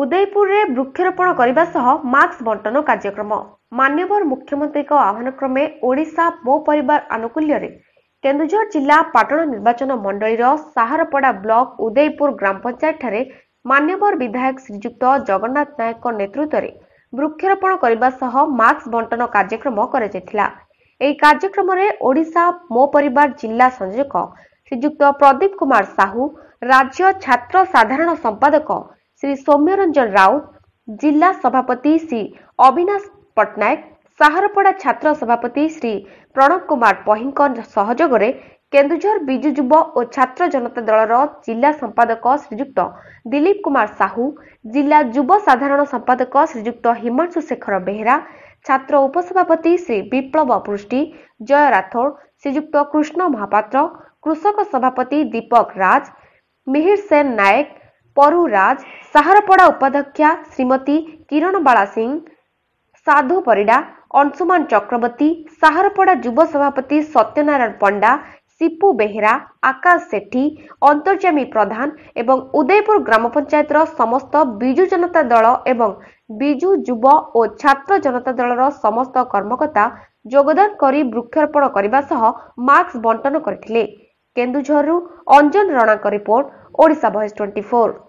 ଉଦୟପୁରରେ ବୃକ୍ଷରୋପଣ କରିବା ସହ ମାସ୍କ ବଣ୍ଟନ କାର୍ଯ୍ୟକ୍ରମ ମାନ୍ୟବର ମୁଖ୍ୟମନ୍ତ୍ରୀଙ୍କ ଆହ୍ୱାନ କ୍ରମେ ଓଡ଼ିଶା ମୋ ପରିବାର ଆନୁକୂଲ୍ୟରେ କେନ୍ଦୁଝର ଜିଲ୍ଲା ପାଟଣ ନିର୍ବାଚନ ମଣ୍ଡଳୀର ସାହାରପଡ଼ା ବ୍ଲକ ଉଦୟପୁର ଗ୍ରାମ ପଞ୍ଚାୟତଠାରେ ମାନ୍ୟବର ବିଧାୟକ ଶ୍ରୀଯୁକ୍ତ ଜଗନ୍ନାଥ ନାୟକଙ୍କ ନେତୃତ୍ୱରେ ବୃକ୍ଷରୋପଣ କରିବା ସହ ମାସ୍କ ବଣ୍ଟନ କାର୍ଯ୍ୟକ୍ରମ କରାଯାଇଥିଲା ଏହି କାର୍ଯ୍ୟକ୍ରମରେ ଓଡ଼ିଶା ମୋ ପରିବାର ଜିଲ୍ଲା ସଂଯୋଜକ ଶ୍ରୀଯୁକ୍ତ ପ୍ରଦୀପ କୁମାର ସାହୁ ରାଜ୍ୟ ଛାତ୍ର ସାଧାରଣ ସମ୍ପାଦକ ଶ୍ରୀ ସୌମ୍ୟରଞ୍ଜନ ରାଉତ ଜିଲ୍ଲା ସଭାପତି ଶ୍ରୀ ଅବିନାଶ ପଟ୍ଟନାୟକ ସାହାରପଡ଼ା ଛାତ୍ର ସଭାପତି ଶ୍ରୀ ପ୍ରଣବ କୁମାର ପହିଙ୍କ ସହଯୋଗରେ କେନ୍ଦୁଝର ବିଜୁ ଯୁବ ଓ ଛାତ୍ର ଜନତା ଦଳର ଜିଲ୍ଲା ସମ୍ପାଦକ ଶ୍ରୀଯୁକ୍ତ ଦିଲୀପ କୁମାର ସାହୁ ଜିଲ୍ଲା ଯୁବ ସାଧାରଣ ସମ୍ପାଦକ ଶ୍ରୀଯୁକ୍ତ ହିମାଂଶୁ ଶେଖର ବେହେରା ଛାତ୍ର ଉପସଭାପତି ଶ୍ରୀ ବିପ୍ଳବ ପୃଷ୍ଟି ଜୟ ରାଥୋଡ ଶ୍ରୀଯୁକ୍ତ କୃଷ୍ଣ ମହାପାତ୍ର କୃଷକ ସଭାପତି ଦୀପକ ରାଜ ମିହିର ସେନ ନାୟକ ପରୁ ରାଜ ସାହାରପଡ଼ା ଉପାଧ୍ୟକ୍ଷା ଶ୍ରୀମତୀ କିରଣ ବାଳା ସିଂ ସାଧୁ ପରିଡ଼ା ଅଂଶୁମାନ ଚକ୍ରବର୍ତ୍ତୀ ସାହାରପଡ଼ା ଯୁବ ସଭାପତି ସତ୍ୟନାରାୟଣ ପଣ୍ଡା ସିପୁ ବେହେରା ଆକାଶ ସେଠୀ ଅନ୍ତର୍ଯ୍ୟାମୀ ପ୍ରଧାନ ଏବଂ ଉଦୟପୁର ଗ୍ରାମ ପଞ୍ଚାୟତର ସମସ୍ତ ବିଜୁ ଜନତା ଦଳ ଏବଂ ବିଜୁ ଯୁବ ଓ ଛାତ୍ର ଜନତା ଦଳର ସମସ୍ତ କର୍ମକର୍ତ୍ତା ଯୋଗଦାନ କରି ବୃକ୍ଷରୋପଣ କରିବା ସହ ମାସ୍କ ବଣ୍ଟନ କରିଥିଲେ କେନ୍ଦୁଝରରୁ Anjan Ranank report Odisha voice twenty four